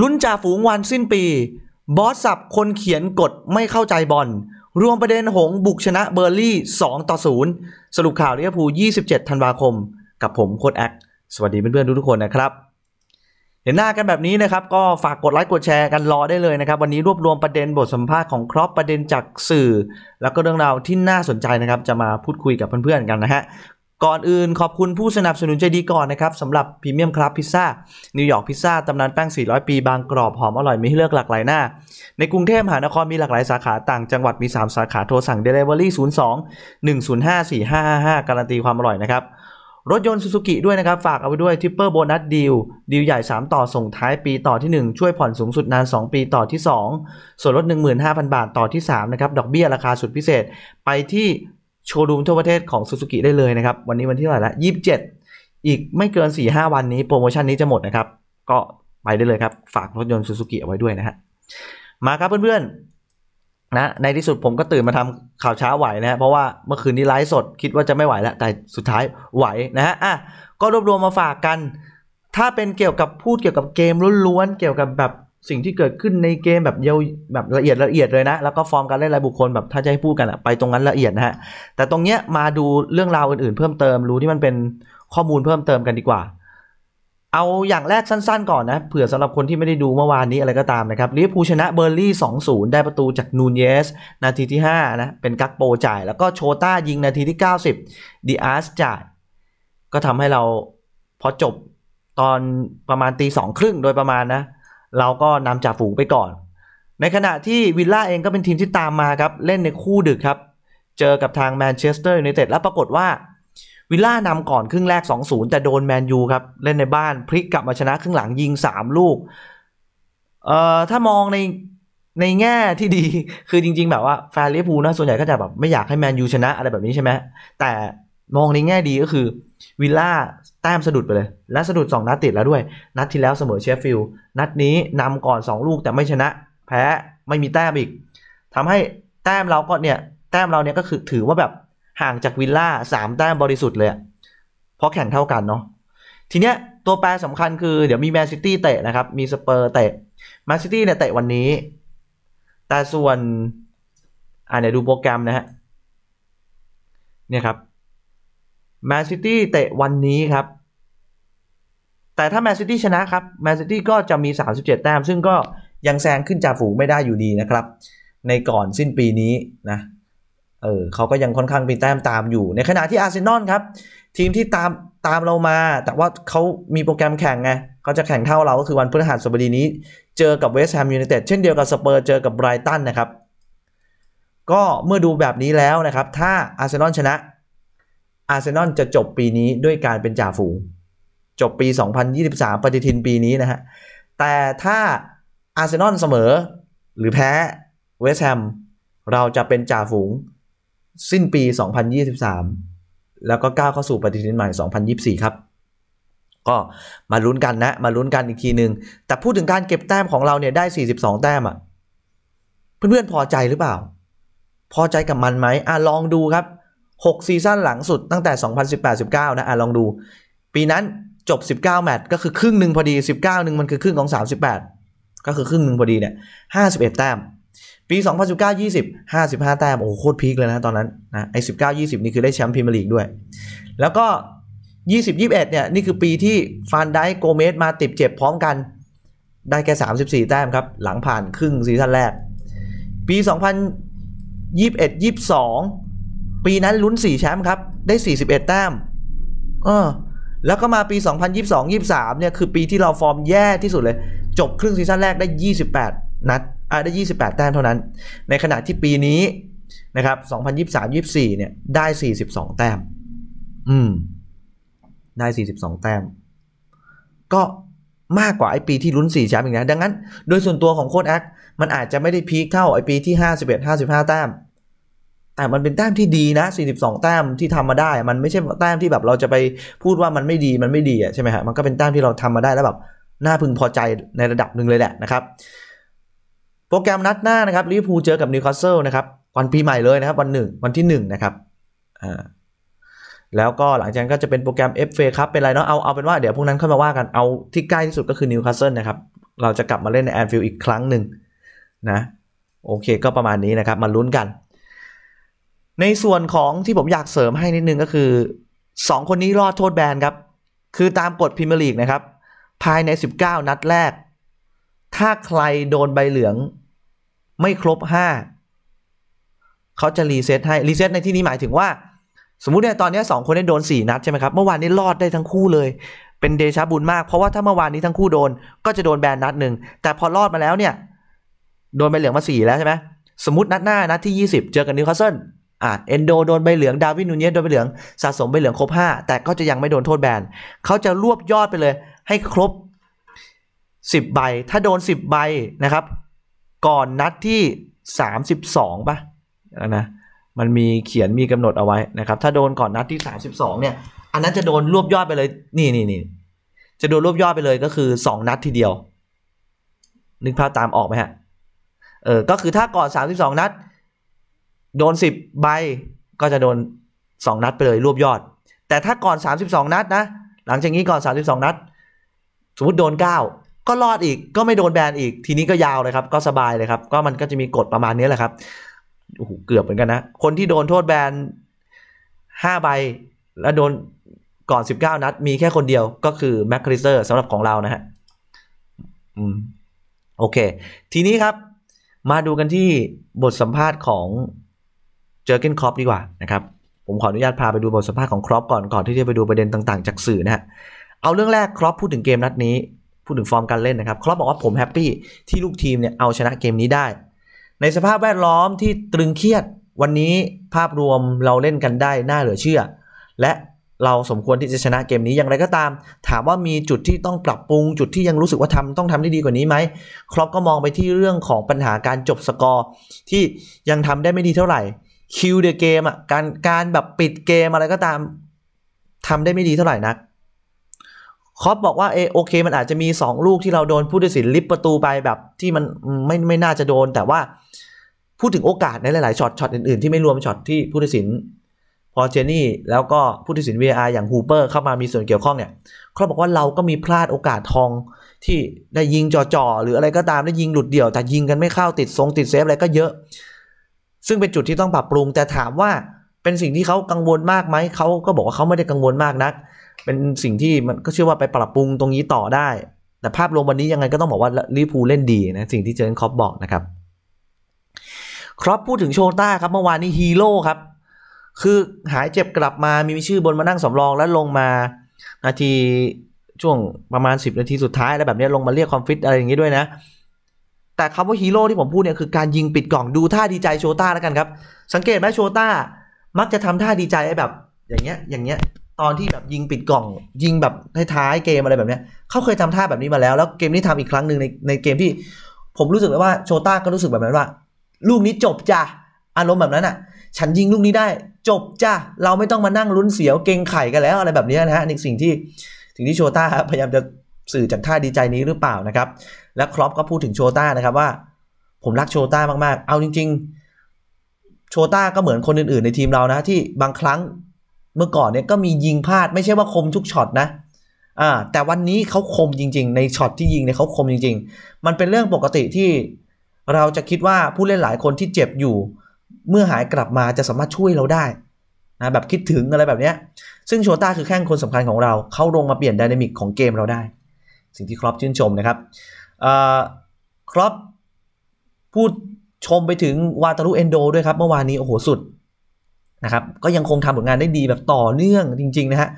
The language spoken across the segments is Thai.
ลุ้นจ่าฝูงวันสิ้นปี บอสสับคนเขียนกฎไม่เข้าใจบอลรวมประเด็นหงบุกชนะเบอร์ลี่2ต่อ0สรุปข่าวลเรียบู27ธันวาคม กับผมโคดแอค สวัสดีเพื่อนๆทุกๆคนนะครับ เห็นหน้ากันแบบนี้นะครับก็ฝากกดไลค์กดแชร์กันรอได้เลยนะครับ วันนี้รวบรวมประเด็นบทสัมภาษณ์ของครอปประเด็นจากสื่อ แล้วก็เรื่องราวที่น่าสนใจนะครับ จะมาพูดคุยกับเพื่อนๆกันนะฮะก่อนอื่นขอบคุณผู้สนับสนุนใจดีก่อนนะครับสำหรับพรีเมียมครับพิซซ่านิวยอร์กพิซซ่าตำนานแป้ง 400 ปีบางกรอบหอมอร่อยมีให้เลือกหลากหลายหน้า ในกรุงเทพมหานครมีหลากหลายสาขาต่าง จังหวัดมี 3 สาขาโทรสั่ง Delivery 02 105 4555การันตีความอร่อยนะครับ รถยนต์ซูซูกิด้วยนะครับ ฝากเอาไว้ด้วยทิปเปอร์โบนัสดีลดีลใหญ่ 3 ต่อส่งท้ายปีต่อที่ 1 ช่วยผ่อนสูงสุดนาน 2 ปีต่อที่ 2 ส่วนลด15,000 บาทต่อที่ 3 นะครับดอกเบี้ยราคาสุดพิเศษไปที่โชว์รูมทั่วประเทศของซูซูกิได้เลยนะครับ วันนี้วันที่เท่าไหร่ละ็ดอีกไม่เกิน4าวันนี้โปรโมชั่นนี้จะหมดนะครับ ก็ไปได้เลยครับ ฝากรถยนต์ซูซูกิเอาไว้ด้วยนะฮะ มาครับเพื่อนๆ นะ ในที่สุดผมก็ตื่นมาทำข่าวเช้าไหวนะฮะเพราะว่าเมื่อคืนนี้ไลฟ์สดคิดว่าจะไม่ไหวแล้วแต่สุดท้ายไหวนะฮะอ่ะก็รวบรวมมาฝากกัน ถ้าเป็นเกี่ยวกับพูดเกี่ยวกับเกมล้วนๆเกี่ยวกับแบบสิ่งที่เกิดขึ้นในเกมแบบเยาแบบละเอียดละเอียดเลยนะ แล้วก็ฟอร์มการเล่นรายบุคคลแบบถ้าจะให้พูดกันอะไปตรงนั้นละเอียดนะฮะ แต่ตรงเนี้ยมาดูเรื่องราวอื่น ๆ เพิ่มเติมรู้ที่มันเป็นข้อมูลเพิ่มเติมกันดีกว่า เอาอย่างแรกสั้นๆ ก่อนนะเผื่อสำหรับคนที่ไม่ได้ดูเมื่อวานนี้อะไรก็ตามนะครับลิเวอร์พูลชนะเบอร์ลี่2-0 ได้ประตูจากนูนเยสนาทีที่5นะเป็นกักโปจ่ายแล้วก็โชต้ายิงนาทีที่ 90ดิอาร์สจ่ายก็ทำให้เราพอจบตอนประมาณตีสองครึ่งโดยประมาณนะเราก็นำจ่าฝูงไปก่อน ในขณะที่วิลล่าเองก็เป็นทีมที่ตามมาครับ เล่นในคู่ดึกครับ เจอกับทางแมนเชสเตอร์ยูไนเต็ดแล้วปรากฏว่าวิลล่านำก่อนครึ่งแรก 2-0แต่โดนแมนยูครับ เล่นในบ้านพลิกกลับมาชนะครึ่งหลังยิง 3 ลูก เอ่อถ้ามองในในแง่ที่ดีคือจริงๆแบบว่า แฟนลิเวอร์พูลนะ ส่วนใหญ่ก็จะแบบไม่อยากให้แมนยูชนะอะไรแบบนี้ใช่ไหมแต่มองในแง่ดีก็คือวิลล่า แต้มสะดุดไปเลย และสะดุด 2 นัดติดแล้วด้วย นัดที่แล้วเสมอเชฟฟิล นัดนี้นำก่อน 2 ลูกแต่ไม่ชนะ แพ้ ไม่มีแต้มอีก ทำให้แต้มเราก็เนี่ย แต้มเราเนี่ยก็คือถือว่าแบบห่างจากวิลล่าสามแต้มบริสุทธิ์เลย เพราะแข่งเท่ากันเนาะ ทีเนี้ยตัวแปรสำคัญคือเดี๋ยวมีแมนซิตี้เตะนะครับ มีสเปอร์เตะแมนซิตี้เนี่ยเตะวันนี้ แต่ส่วนอ่าเดี๋ยวดูโปรแกรมนะฮะเนี่ยครับแมนซิตี้เตะวันนี้ครับ แต่ถ้าแมนซิตี้ชนะครับแมนซิตี้ก็จะมี 37 แต้ม ซึ่งก็ยังแซงขึ้นจ่าฝูงไม่ได้อยู่ดีนะครับ ในก่อนสิ้นปีนี้นะเออเขาก็ยังค่อนข้างมีแต้มตามอยู่ ในขณะที่อาร์เซนอลครับ ทีมที่ตาม ตามเรามา แต่ว่าเขามีโปรแกรมแข่งไงเขาจะแข่งเท่าเราก็คือวันพฤหัสบดีนี้เจอกับเวสต์แฮมยูไนเต็ดเช่นเดียวกับสเปอร์เจอกับไบรตันนะครับก็เมื่อดูแบบนี้แล้วนะครับถ้าอาร์เซนอลชนะอาร์เซนอลจะจบปีนี้ด้วยการเป็นจ่าฝูง จบปี 2023 ปฏิทินปีนี้นะฮะ แต่ถ้าอาร์เซนอลเสมอ หรือแพ้เวสต์แฮมเราจะเป็นจ่าฝูง สิ้นปี 2023 แล้วก็ก้าวเข้าสู่ปฏิทินใหม่ 2024 ครับ ก็มาลุ้นกันนะ มาลุ้นกันอีกทีหนึ่งแต่พูดถึงการเก็บแต้มของเราเนี่ยได้ 42 แต้มอะ่ะเพื่อนๆ พอใจหรือเปล่า พอใจกับมันไหมอ่ะลองดูครับ6ซีซั่นหลังสุดตั้งแต่ 2018-19นะอ่ะลองดู ปีนั้นจบ 19 แมตช์ก็คือครึ่งหนึ่งพอดี 19หนึ่งมันคือครึ่งของ 38 ก็คือครึ่งหนึ่งพอดีเนี่ย51 แต้ม ปี 2019 20 55 แต้ม โอ้โหโคตรพีคเลยนะตอนนั้นนะไอ้19 20 นี่คือได้แชมป์พรีเมียร์ลีกด้วย แล้วก็ 20 21เนี่ยนี่คือปีที่ฟานไดโกเมสมาติดเจ็บพร้อมกัน ได้แค่34 แต้มครับ หลังผ่านครึ่งซีซั่นแรก ปี2021 22ปีนั้นลุ้น 4 แชมป์ครับ ได้ 41 แต้มเออแล้วก็มาปี 2022 23 เนี่ย คือปีที่เราฟอร์มแย่ที่สุดเลย จบครึ่งซีซั่นแรกได้ 28นัดอ่าได้ 28 แต้มเท่านั้น ในขณะที่ปีนี้นะครับ2023 24 เนี่ย ได้ 42 แต้มอืมได้ 42 แต้ม ก็มากกว่าไอปีที่ลุ้น 4 แชมป์อีกนะดังนั้น โดยส่วนตัวของโค้ดแอค มันอาจจะไม่ได้พีคเท่าไอปีที่ 51 55 แต้มแต่มันเป็นแต้มที่ดีนะ 42แต้มที่ทำมาได้ มันไม่ใช่แต้มที่แบบเราจะไปพูดว่ามันไม่ดีมันไม่ดีอ่ะใช่ไหมฮะมันก็เป็นแต้มที่เราทำมาได้ แล้วแบบน่าพึงพอใจในระดับหนึ่งเลยแหละนะครับโปรแกรมนัดหน้านะครับลิเวอร์พูลเจอกับนิวคาสเซิลนะครับวันปีใหม่เลยนะครับวันหนึ่งวันที่1นนะครับอ่าแล้วก็หลังจากนั้นก็จะเป็นโปรแกรม FA ครับเป็นไรเนาะเอาเอาเป็นว่าเดี๋ยวพวกนั้นค่อยมาว่ากันเอาที่ใกล้ที่สุดก็คือนิวคาสเซิลนะครับเราจะกลับมาเล่นในแอนฟิลด์อีกครั้งหนึ่งนะโอเค ก็ประมาณนี้นะครับมาลุ้นกันในส่วนของที่ผมอยากเสริมให้นิดนึงก็คือ 2 คนนี้รอดโทษแบนครับ คือตามกฎพรีเมียร์ลีกนะครับ ภายใน 19 นัดแรก ถ้าใครโดนใบเหลืองไม่ครบ 5 เขาจะรีเซ็ตให้รีเซ็ตในที่นี้หมายถึงว่า สมมุติเนี่ยตอนนี้ 2 คนได้โดน 4 นัดใช่ไหมครับ เมื่อวานนี้รอดได้ทั้งคู่เลย เป็นเดชาบุญมากเพราะว่าถ้าเมื่อวานนี้ทั้งคู่โดนก็จะโดนแบนนัดหนึ่งแต่พอรอดมาแล้วเนี่ยโดนใบเหลืองมา4แล้วใช่ไหมสมมตินัดหน้านัดที่ 20 เจอกันนิวคาสเซิลอ่าเอนโดโดนใบเหลืองดาวินนูเนียโดนใบเหลืองสะสมใบเหลืองครบ 5 แต่ก็จะยังไม่โดนโทษแบนเขาจะรวบยอดไปเลยให้ครบ 10 ใบ ถ้าโดน 10 ใบนะครับ ก่อนนัดที่ 32ป่ะนะมันมีเขียนมีกำหนดเอาไว้นะครับ ถ้าโดนก่อนนัดที่ 32เนี่ยอันนั้นจะโดนรวบยอดไปเลยนี่นี่นี่จะโดนรวบยอดไปเลยก็คือ 2 นัดทีเดียวนึกภาพตามออกไหมฮะเออก็คือถ้าก่อน 32 นัดโดน 10 ใบก็จะโดน 2 นัดไปเลยรวบยอด แต่ถ้าก่อน 32 นัดนะ หลังจากนี้ก่อน 32 นัด สมมติโดน 9 ก็รอดอีกก็ไม่โดนแบนอีก ทีนี้ก็ยาวเลยครับ ก็สบายเลยครับ ก็มันก็จะมีกฎประมาณนี้แหละครับโอ้โหเกือบเหมือนกันนะ คนที่โดนโทษแบน5ใบ แล้วโดนก่อน 19 นัดมีแค่คนเดียวก็คือแมคคริสเตอร์สำหรับของเรานะฮะอืมโอเค ทีนี้ครับ มาดูกันที่บทสัมภาษณ์ของเจอเกนครอปดีกว่านะครับ ผมขออนุญาตพาไปดูบทสัมภาษณ์ของครอปก่อนก่อนที่จะไปดูประเด็นต่างๆจากสื่อนะฮะ เอาเรื่องแรกครอปพูดถึงเกมนัดนี้ พูดถึงฟอร์มการเล่นนะครับ ครอปบอกว่าผมแฮปปี้ที่ลูกทีมเนี่ยเอาชนะเกมนี้ได้ ในสภาพแวดล้อมที่ตรึงเครียดวันนี้ภาพรวมเราเล่นกันได้น่าเหลือเชื่อ และเราสมควรที่จะชนะเกมนี้อย่างไรก็ตาม ถามว่ามีจุดที่ต้องปรับปรุงจุดที่ยังรู้สึกว่าทำต้องทำได้ดีกว่านี้ไหม ครอปก็มองไปที่เรื่องของปัญหาการจบสกอร์ที่ยังทำได้ไม่ดีเท่าไหร่คิวเดอะเกมอ่ะการการแบบปิดเกมอะไรก็ตามทำได้ไม่ดีเท่าไหร่นักคอปบอกว่าเอโอเคมันอาจจะมี 2 ลูกที่เราโดนผู้ตัดสินลิบประตูไปแบบที่มันไม่ไม่น่าจะโดน แต่ว่าพูดถึงโอกาสในหลายๆช็อตช็อต อื่นๆที่ไม่รวมช็อตที่ผู้ตัดสินพอเจนี่แล้วก็ผู้ตัดสิน VR อย่างฮูเปอร์เข้ามามีส่วนเกี่ยวข้องเนี่ยเขาบอกว่าเราก็มีพลาดโอกาสทองที่ได้ยิงจ่อๆหรืออะไรก็ตามได้ยิงหลุดเดี่ยวแต่ยิงกันไม่เข้าติดทรงติดเซฟอะไรก็เยอะซึ่งเป็นจุดที่ต้องปรับปรุง แต่ถามว่าเป็นสิ่งที่เขากังวลมากไหมเขาก็บอกว่าเขาไม่ได้กังวลมากนัก เป็นสิ่งที่มันก็เชื่อว่าไปปรับปรุงตรงนี้ต่อได้ แต่ภาพรวมวันนี้ยังไงก็ต้องบอกว่าลิฟรพูลเล่นดีนะสิ่งที่เจอร์คอปบอกนะครับครอปพูดถึงโชต้าครับเมื่อวานนี้ฮีโร่ครับ คือหายเจ็บกลับมามีชื่อบนมานั่งสำรอง แล้วลงมานาทีช่วงประมาณ10นาทีสุดท้ายอะไรแบบนี้ลงมาเรียกความฟิตอะไรอย่างนี้ด้วยนะแต่คำว่าฮีโร่ที่ผมพูดเนี่ยคือการยิงปิดกล่องดูท่าดีใจโชต้าแล้วกันครับสังเกตไหมโชต้ามักจะทำท่าดีใจแบบอย่างเงี้ยอย่างเงี้ยตอนที่แบบยิงปิดกล่อง ยิงแบบท้ายเกมอะไรแบบเนี้ยเขาเคยทำท่าแบบนี้มาแล้ว แล้วเกมนี้ทำอีกครั้งหนึ่งในในเกมที่ผมรู้สึกว่าโชต้าก็รู้สึกแบบนั้นว่าลูกนี้จบจ้ะอารมณ์แบบนั้นอ่ะฉันยิงลูกนี้ได้ จบจ้ะเราไม่ต้องมานั่งลุ้นเสียวเกงไข่กันแล้วอะไรแบบนี้นะฮะนี่สิ่งที่สิ่งที่โชต้าพยายามจะสื่อจากท่าดีใจนี้หรือเปล่านะครับ และครอปก็พูดถึงโชต้านะครับว่าผมรักโชต้ามากๆเอาจริงๆโชต้าก็เหมือนคนอื่นๆในทีมเรานะที่บางครั้งเมื่อก่อนเนี่ยก็มียิงพลาด ไม่ใช่ว่าคมทุกช็อตนะอ่าแต่วันนี้เขาคมจริง ๆ ในช็อตที่ยิงเนี่ยเขาคมจริงๆ มันเป็นเรื่องปกติที่เราจะคิดว่าผู้เล่นหลายคนที่เจ็บอยู่ เมื่อหายกลับมาจะสามารถช่วยเราได้นะแบบคิดถึงอะไรแบบเนี้ย ซึ่งโชต้าคือแข้งคนสำคัญของเราเขาลงมาเปลี่ยนดินามิกของเกมเราได้สิ่งที่ครอปชื่นชมนะครับครอปพูดชมไปถึงวาตารุเอนโดด้วยครับเมื่อวานนี้โอ้โหสุดนะครับก็ยังคงทำผลงานได้ดีแบบต่อเนื่องจริงๆนะฮะ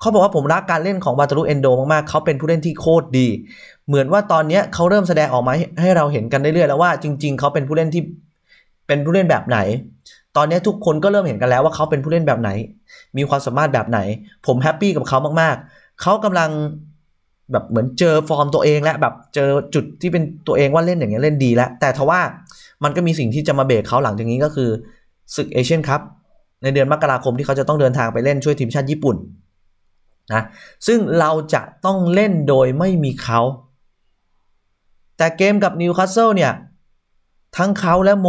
เขาบอกว่าผมรักการเล่นของวาตารุเอนโดมากๆเขาเป็นผู้เล่นที่โคตรดี เหมือนว่าตอนนี้เขาเริ่มแสดงออกมาให้เราเห็นกันเรื่อยๆแล้วว่าจริงๆเขาเป็นผู้เล่นที่เป็นผู้เล่นแบบไหน ตอนนี้ทุกคนก็เริ่มเห็นกันแล้วว่าเขาเป็นผู้เล่นแบบไหน มีความสามารถแบบไหน ผมแฮปปี้กับเขามาก ๆเขากำลังแบบเหมือนเจอฟอร์มตัวเองแล้วแบบเจอจุดที่เป็นตัวเองว่าเล่นอย่างเงี้ยเล่นดีแล้วแต่ทว่ามันก็มีสิ่งที่จะมาเบรกเขาหลังจากนี้ก็คือศึกเอเชียนคัพในเดือนมกราคมที่เขาจะต้องเดินทางไปเล่นช่วยทีมชาติญี่ปุ่นนะซึ่งเราจะต้องเล่นโดยไม่มีเขาแต่เกมกับนิวคาสเซิลเนี่ย ทั้งเขาและโม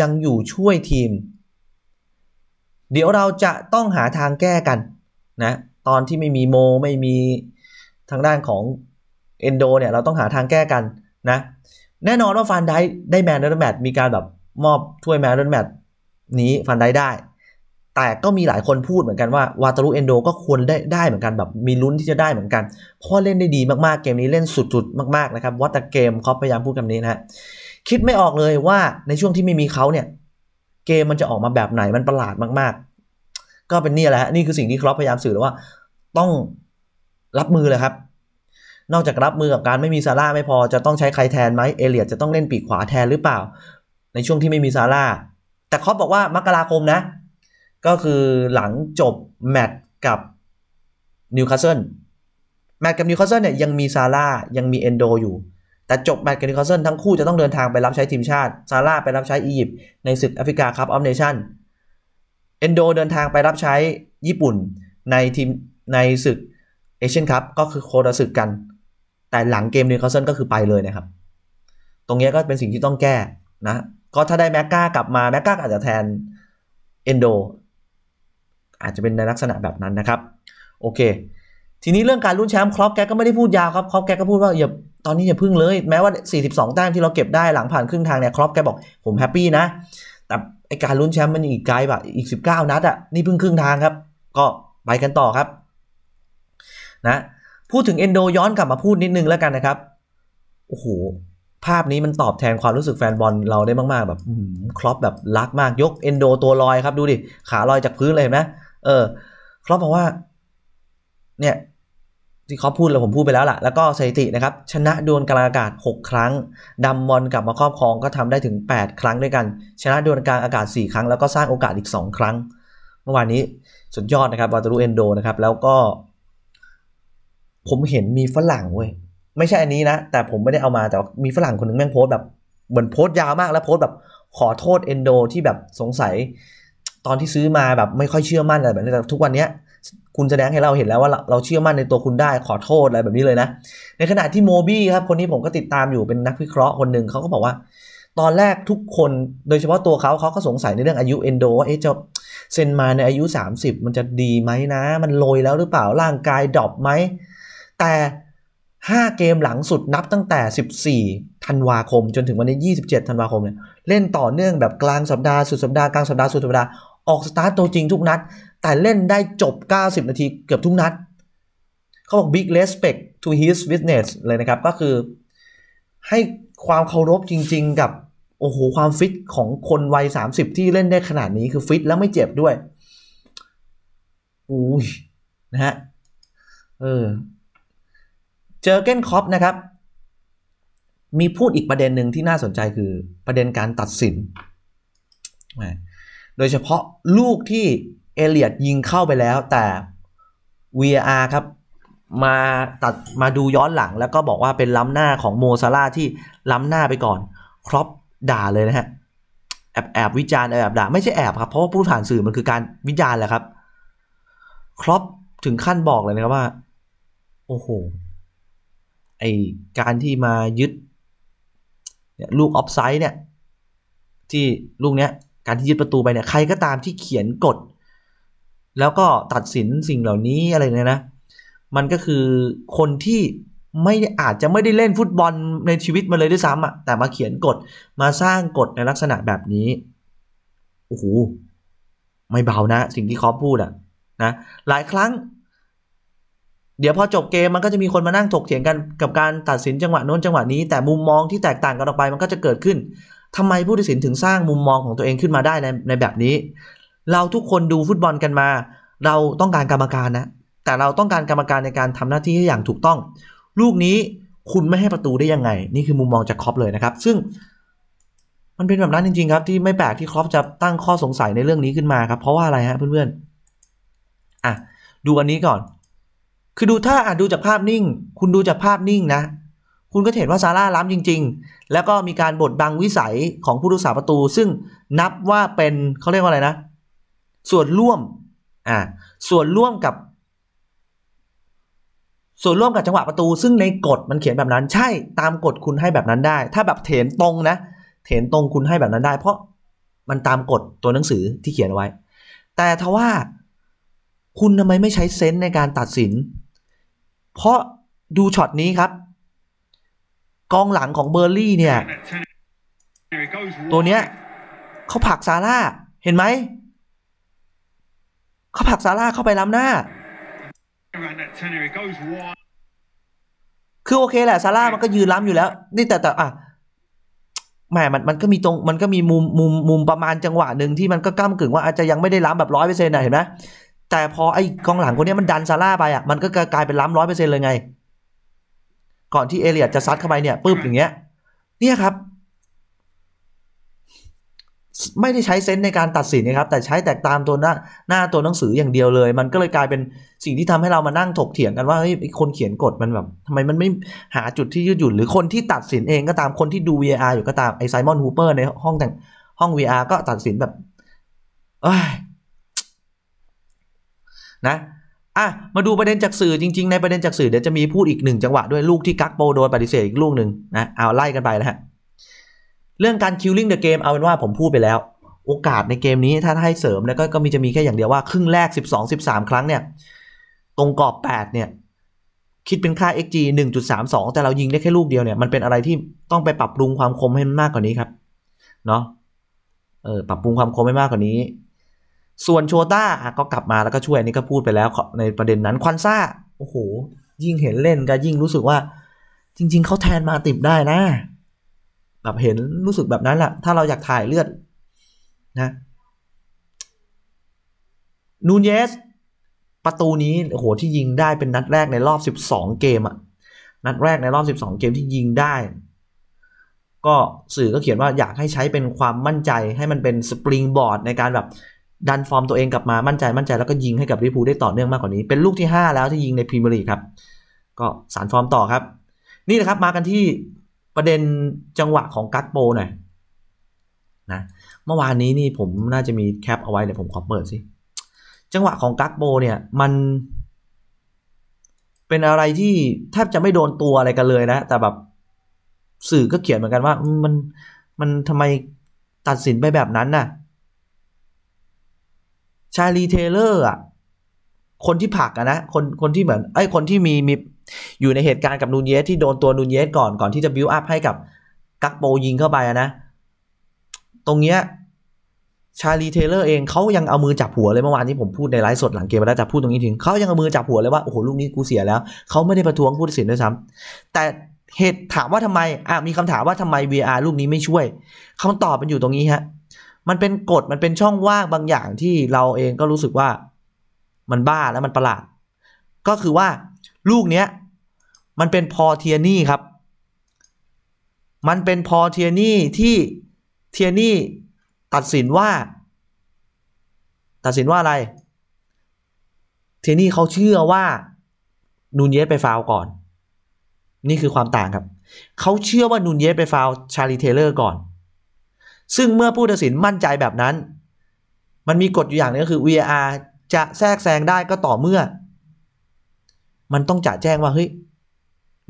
ยังอยู่ช่วยทีม เดี๋ยวเราจะต้องหาทางแก้กันนะตอนที่ไม่มีโม ไม่มีทางด้านของเอนโดเนี่ยเราต้องหาทางแก้กันนะ แน่นอนว่าฟานได้ได้แมนเดอร์แมทมีการแบบมอบถ้วยแมนเดอร์แมทนี้ฟานได้ได้ แต่ก็มีหลายคนพูดเหมือนกันว่าวาตารุเอนโดก็ควรได้ได้เหมือนกันแบบมีลุ้นที่จะได้เหมือนกัน เพราะเล่นได้ดีมาก ๆเกมนี้เล่นสุด ๆ มาก ๆ นะครับวอตเกมเขาพยายามพูดคำนี้นะ คิดไม่ออกเลยว่าในช่วงที่ไม่มีเขาเนี่ย เกมมันจะออกมาแบบไหนมันประหลาดมาก ๆ ก็เป็นนี่แหละนี่คือสิ่งที่ครอปพยายามสื่อว่าต้องรับมือเลยครับ นอกจากรับมือกับการไม่มีซาร่าไม่พอจะต้องใช้ใครแทนไหมเอเลียดจะต้องเล่นปีกขวาแทนหรือเปล่า ในช่วงที่ไม่มีซาร่าแต่เขาบอกว่ามกราคมนะ ก็คือหลังจบแมตช์กับนิวคาสเซิลแมตช์กับนิวคาสเซิลเนี่ยยังมีซาร่ายังมีเอนโดอยู่ แต่จบแมตช์กับนิวคาสเซิลทั้งคู่ จะต้องเดินทางไปรับใช้ทีมชาติซาร่าไปรับใช้อียิปต์ในศึกแอฟริกาคัพออฟเนชั่นเอนโดเดินทางไปรับใช้ญี่ปุ่นในทีมในศึกเอเชียนคัพก็คือโคตรสึกกัน แต่หลังเกมนิวคาสเซิลก็คือไปเลยนะครับ ตรงนี้ก็เป็นสิ่งที่ต้องแก้นะ ก็ถ้าได้แม็กกากลับมา แม็กกาอาจจะแทนเอนโดอาจจะเป็นในลักษณะแบบนั้นนะครับ โอเค ทีนี้เรื่องการลุ้นแชมป์ครอปแกก็ไม่ได้พูดยาวครับครอปแกก็พูดว่า อย่าตอนนี้อย่าพึ่งเลย แม้ว่า 42แต้มที่เราเก็บได้หลังผ่านครึ่งทางเนี่ยครอปแกบอกผมแฮปปี้นะ แต่ไอการลุ้นแชมป์มันอีกไกลแบบอีก19นัดอะ่ะนี่พึ่งครึ่งทางครับ ก็ไปกันต่อครับนะพูดถึงเอนโดย้อนกลับมาพูดนิดนึงแล้วกันนะครับ โอ้โห ภาพนี้มันตอบแทนความรู้สึกแฟนบอลเราได้มาก ๆ แบบครอปแบบรักมากยกเอนโดตัวลอยครับดูดิ ขาลอยจากพื้นเลยเห็นไหมเออครอปบอกว่า เนี่ยที่ครอปพูดแล้วผมพูดไปแล้วล่ะ แล้วก็สถิตินะครับ ชนะดวลกลางอากาศ 6 ครั้งดัมบอลกลับมาครอบครองก็ทำได้ถึง 8 ครั้งด้วยกัน ชนะดวลกลางอากาศ4ครั้งแล้วก็สร้างโอกาสอีก 2 ครั้งเมื่อวานนี้สุดยอดนะครับวาตารุเอนโดนะครับแล้วก็ผมเห็นมีฝรั่งเว้ย ไม่ใช่อันนี้นะ แต่ผมไม่ได้เอามา แต่มีฝรั่งคนนึงแม่งโพสแบบเหมือนโพสยาวมากแล้วโพสแบบขอโทษเอนโดที่แบบสงสัยตอนที่ซื้อมาแบบไม่ค่อยเชื่อมั่นอะไรแบบนี้แต่ทุกวันเนี้ย คุณแสดงให้เราเห็นแล้วว่าเราเชื่อมั่นในตัวคุณได้ ขอโทษอะไรแบบนี้เลยนะ ในขณะที่โมบี้ครับคนนี้ผมก็ติดตามอยู่เป็นนักวิเคราะห์คนหนึ่งเขาก็บอกว่า ตอนแรกทุกคนโดยเฉพาะตัวเขาเขาก็สงสัยในเรื่องอายุเอนโดว่าเอ๊ะจะเซ็นมาในอายุ 30 มันจะดีไหมนะ มันโรยแล้วหรือเปล่าร่างกายดรอปไหมแต่ 5 เกมหลังสุดนับตั้งแต่ 14ธันวาคมจนถึงวันนี่27 ธันวาคมเนี่ยเล่นต่อเนื่องแบบกลางสัปดาห์ สุดสัปดาห์ กลางสัปดาห์สุดสัปดาห์ ออกสตาร์ตตัวจริงทุกนัดแต่เล่นได้จบ 90 นาทีเกือบทุกนัดเขาบอก big respect to his fitness เลยนะครับ ก็คือให้ความเคารพจริง ๆกับโอ้โหความฟิตของคนวัย30 ที่เล่นได้ขนาดนี้คือฟิตแล้วไม่เจ็บด้วยอุ้ยนะฮะเออเจอเกนคอปนะครับ มีพูดอีกประเด็นหนึ่งที่น่าสนใจคือประเด็นการตัดสิน โดยเฉพาะลูกที่เอเลียดยิงเข้าไปแล้วแต่ v r ครับ มาตัดมาดูย้อนหลังแล้วก็บอกว่าเป็นล้ำหน้าของโมซาร่าที่ล้ำหน้าไปก่อนครอปด่าเลยนะฮะ แอบแอบวิจารณ์แอบด่าไม่ใช่แอบครับ เพราะว่าผู้ผ่านสื่อมันคือการวิจารณ์แหละครับครอปถึงขั้นบอกเลยนะครับว่าโอ้โหไอการที่มายึดลูกออฟไซด์เนี่ย ที่ลูกเนี้ยการที่ยึดประตูไปเนี่ยใครก็ตามที่เขียนกฎแล้วก็ตัดสินสิ่งเหล่านี้อะไรเนี่ยนะ มันก็คือคนที่ไม่อาจจะไม่ได้เล่นฟุตบอลในชีวิตมาเลยด้วยซ้ำอะ่ะแต่มาเขียนกฎมาสร้างกฎในลักษณะแบบนี้โอ้โหไม่เบานะ สิ่งที่คอพูดอะ่ะนะหลายครั้งเดี๋ยวพอจบเกมมันก็จะมีคนมานั่งถกเถียงกันกับการตัดสินจังหวะโน้นจังหวะนี้แต่มุมมองที่แตกต่างกันออกไปมันก็จะเกิดขึ้น ทำไมผู้ตัดสินถึงสร้างมุมมองของตัวเองขึ้นมาได้ในในแบบนี้ เราทุกคนดูฟุตบอลกันมา เราต้องการกรรมการนะแต่เราต้องการกรรมการในการทำหน้าที่ให้อย่างถูกต้อง ลูกนี้คุณไม่ให้ประตูได้ยังไง นี่คือมุมมองจากครอปเลยนะครับซึ่งมันเป็นแบบนั้นจริง ๆ ครับ ที่ไม่แปลกที่ครอปจะตั้งข้อสงสัยในเรื่องนี้ขึ้นมาครับเพราะว่าอะไรฮะเพื่อนๆอ่ะดูอันนี้ก่อนคือดู ถ้าอาจดูจากภาพนิ่ง คุณดูจากภาพนิ่งนะ คุณก็เห็นว่าซาร่าล้ำจริงๆ แล้วก็มีการบดบังวิสัยของผู้รักษาประตู ซึ่งนับว่าเป็นเขาเรียกว่าอะไรนะ ส่วนร่วม อ่า ส่วนร่วมกับ ส่วนร่วมกับจังหวะประตู ซึ่งในกฎมันเขียนแบบนั้น ใช่ตามกฎคุณให้แบบนั้นได้ ถ้าแบบเถนตรงนะ เถนตรงคุณให้แบบนั้นได้ เพราะมันตามกฎตัวหนังสือที่เขียนไว้ แต่ทว่าคุณทำไมไม่ใช้เซนส์ในการตัดสินเพราะดูช็อตนี้ครับ กองหลังของเบอร์ลี่เนี่ย ตัวเนี้ยเขาผักซาร่าเห็นไหม เขาผักซาร่าเข้าไปล้ำหน้า คือโอเคแหละซาร่ามันก็ยืนล้ำอยู่แล้ว นี่แต่แต่อ่ะแหมมันมันก็มีตรง มันก็มีมุมมุมมุมประมาณจังหวะหนึ่งที่มันก็กล้ามกึ่งว่าอาจจะยังไม่ได้ล้ำแบบร้อยเปอร์เซ็นต์นะเห็นไหมแต่พอไอ้กองหลังคนนี้มันดันซาร่าไปอ่ะมันก็กลายเป็นล้ำร้อยเปอร์เซ็นต์เลยไง ก่อนที่เอเลียดจะซัดเข้าไปเนี่ยปึ๊บอย่างเงี้ยเนี่ยครับ ไม่ได้ใช้เซนส์ในการตัดสินนะครับ แต่ใช้แตกตามตัวหน้าหน้าตัวหนังสืออย่างเดียวเลย มันก็เลยกลายเป็นสิ่งที่ทำให้เรามานั่งถกเถียงกันว่าเฮ้ยคนเขียนกฎมันแบบทำไมมันไม่หาจุดที่ยืดหยุ่นหรือคนที่ตัดสินเองก็ตามคนที่ดู v r อยู่ก็ตามไอไซมอนฮูเปอร์ในห้องแต่งห้อง VR ก็ตัดสินแบบเอ้ยนะ อ่ะ มาดูประเด็นจากสื่อจริงๆ ในประเด็นจากสื่อ เดี๋ยวจะมีพูดอีกหนึ่งจังหวะด้วยลูกที่กักโป โดนปฏิเสธอีกลูกหนึ่งนะเอาไล่กันไปนะฮะ เรื่องการคิลลิ่งเดอะเกมเอาเป็นว่าผมพูดไปแล้ว โอกาสในเกมนี้ถ้าให้เสริมแลก็ก็มีจะมีแค่อย่างเดียวว่าครึ่งแรก 12-13 ครั้งเนี่ย ตรงกรอบ 8 เนี่ย คิดเป็นค่า xg 1.32แต่เรายิงได้แค่ลูกเดียวเนี่ยมันเป็นอะไรที่ต้องไปปรับปรุงความคมให้มันมากกว่านี้ครับเนาะเออปรับปรุงความคมให้มากกว่านี้ส่วนโชต้าก็กลับมาแล้วก็ช่วยอันนี้ก็พูดไปแล้วในประเด็นนั้นควันซ่า โอ้โห ยิ่งเห็นเล่นก็ยิ่งรู้สึกว่า จริงๆ เขาแทนมาติบได้นะ แบบเห็นรู้สึกแบบนั้นแหละ ถ้าเราอยากถ่ายเลือดนะนูนเยสประตูนี้โอ้โหที่ยิงได้เป็นนัดแรกในรอบ 12 เกมอะนัดแรกในรอบ 12 เกมที่ยิงได้ ก็สื่อก็เขียนว่าอยากให้ใช้เป็นความมั่นใจให้มันเป็นสปริงบอร์ดในการแบบดันฟอร์มตัวเองกลับมามั่นใจ มั่นใจ แล้วก็ยิงให้กับริพูได้ต่อเนื่องมากกว่านี้ เป็นลูกที่ 5 แล้วที่ยิงในพรีเมียร์ลีกครับก็สารฟอร์มต่อครับ นี่นะครับมากันที่ประเด็นจังหวะของกัตโปหน่อยนะเมื่อวานนี้นี่ผมน่าจะมีแคปเอาไว้เดี๋ยวผมขอเปิดสิจังหวะของกัตโปเนี่ยมัน เป็นอะไรที่แทบจะไม่โดนตัวอะไรกันเลยนะ แต่แบบสื่อก็เขียนเหมือนกันว่า มันมันทำไมตัดสินไปแบบนั้นน่ะชาลีเทเลอร์อ่ะ คนที่ผักอะนะ คน คนที่เหมือนไอ้คนที่มีมีอยู่ในเหตุการณ์กับนูนเยสที่โดนตัวนูนเยสก่อนก่อนที่จะบิวอัพให้กับกักโปยิงเข้าไปอะนะ ตรงเนี้ยชาลีเทเลอร์เองเขายังเอามือจับหัวเลยเมื่อวานที่ผมพูดในไลฟ์สด หลังเกมแล้วจะพูดตรงนี้ถึงเขายังเอามือจับหัวเลยว่า โอ้โหลูกนี้กูเสียแล้วเขาไม่ได้ประท้วงผู้ตัดสินด้วยซ้ำแต่เหตุถามว่าทำไมอ่ะมีคำถามว่าทำไม VR ลูกนี้ไม่ช่วยคำตอบมันอยู่ตรงนี้ฮะมันเป็นกฎมันเป็นช่องว่างบางอย่างที่เราเองก็รู้สึกว่ามันบ้าแล้วมันประหลาด ก็คือว่าลูกเนี้ยมันเป็นพอเทียนี่ครับ มันเป็นพอเทียนี่ที่เทียนี่ตัดสินว่า ตัดสินว่าอะไร เทียนี่เขาเชื่อว่านูนเยสไปฟาวก่อน นี่คือความต่างครับ เขาเชื่อว่านูนเยสไปฟาวชาลีเทเลอร์ก่อนซึ่งเมื่อผู้ตัดสินมั่นใจแบบนั้น มันมีกฎอยู่อย่างนึงก็คือ VAR จะแทรกแซงได้ก็ต่อเมื่อ มันต้องจ่าแจ้งว่าเฮ้ย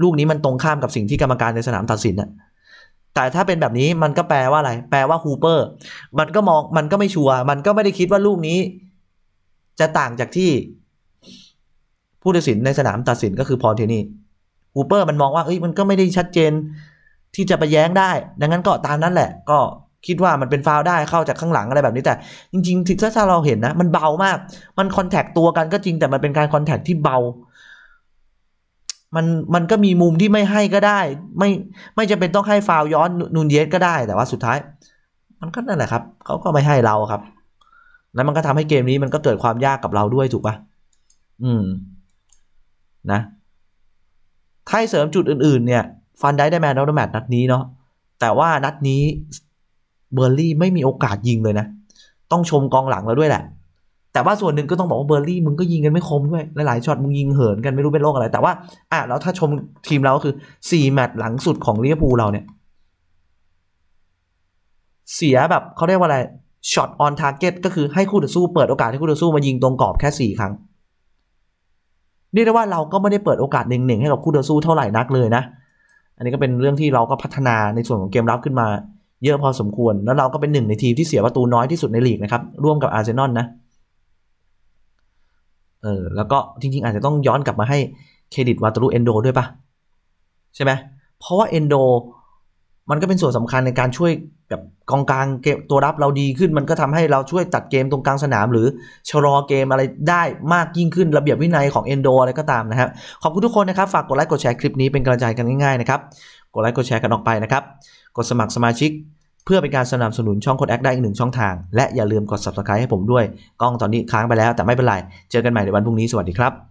ลูกนี้มันตรงข้ามกับสิ่งที่กรรมการในสนามตัดสินน่ะ แต่ถ้าเป็นแบบนี้มันก็แปลว่าอะไร แปลว่าฮูเปอร์ มันก็มองมันก็ไม่ชัวร์มันก็ไม่ได้คิดว่าลูกนี้ จะต่างจากที่ ผู้ตัดสินในสนามตัดสินก็คือพอเทนี่ฮูเปอร์มันมองว่าเอ้ยมันก็ไม่ได้ชัดเจนที่จะไปแย้งได้ ดังนั้นก็ตามนั้นแหละ ก็คิดว่ามันเป็นฟาวได้เข้าจากข้างหลังอะไรแบบนี้แต่จริงๆถ้าเราเห็นนะมันเบามากมันคอนแทคตัวกันก็จริงแต่มันเป็นการคอนแทคที่เบามันมันก็มีมุมที่ไม่ให้ก็ได้ ไม่ไม่จะเป็นต้องให้ฟาวย้อนนูนเยสก็ได้แต่ว่าสุดท้าย มันก็นั่นแหละครับเขาก็ไม่ให้เราครับแล้วมันก็ทำให้เกมนี้มันก็เกิดความยากกับเราด้วยถูกปะ่ะอืมนะถ้าเสริมจุดอื่นๆเนี่ยฟันได้ได้แมนออดแมทนัดนี้เนาะแต่ว่านัดนี้เบอร์ลี่ไม่มีโอกาสยิงเลยนะ ต้องชมกองหลังแล้วด้วยแหละ แต่ว่าส่วนหนึ่งก็ต้องบอกว่าเบอร์ลี่มึงก็ยิงกันไม่คมด้วย หลายๆช็อตมึงยิงเหินกัน ไม่รู้เป็นโรคอะไร แต่ว่า อ่ะ แล้วถ้าชมทีมเราก็คือสี่แมตช์หลังสุดของลิเวอร์พูลเราเนี่ย เสียแบบเขาเรียกว่าอะไรช็อตออนทาร์เก็ตก็คือให้คู่ต่อสู้ เปิดโอกาสให้คู่ต่อสู้มายิงตรงกรอบแค่สี่ครั้ง นี่เรียกว่าเราก็ไม่ได้เปิดโอกาสหนึ่งๆให้กับคู่ต่อสู้เท่าไหร่นักเลยนะอันนี้ก็เป็นเรื่องที่เราก็พัฒนาในส่วนของเกมรับขึ้นมาเยอะพอสมควรแล้วเราก็เป็นหนึ่งในทีมที่เสียประตูน้อยที่สุดในลีกนะครับ ร่วมกับอาร์เซนอลนะ เออ แล้วก็จริงๆอาจจะต้องย้อนกลับมาให้เครดิตวาตารุเอนโดด้วยปะใช่ไหม เพราะว่าเอนโดมันก็เป็นส่วนสำคัญในการช่วยกับกองกลางเกมตัวรับเราดีขึ้น มันก็ทำให้เราช่วยจัดเกมตรงกลางสนาม หรือชะลอเกมอะไรได้มากยิ่งขึ้นระเบียบวินัยของเอนโดอะไรก็ตามนะครับขอบคุณทุกคนนะครับ ฝากกดไลค์กดแชร์คลิปนี้เป็นกำลังใจกันง่ายๆนะครับ กดไลค์กดแชร์กันออกไปนะครับกดสมัครสมาชิก เพื่อเป็นการสนับสนุนช่องคนแอคได้อีกหนึ่งช่องทาง และอย่าลืมกด subscribe ให้ผมด้วย กล้องตอนนี้ค้างไปแล้วแต่ไม่เป็นไร เจอกันใหม่ในวันพรุ่งนี้สวัสดีครับ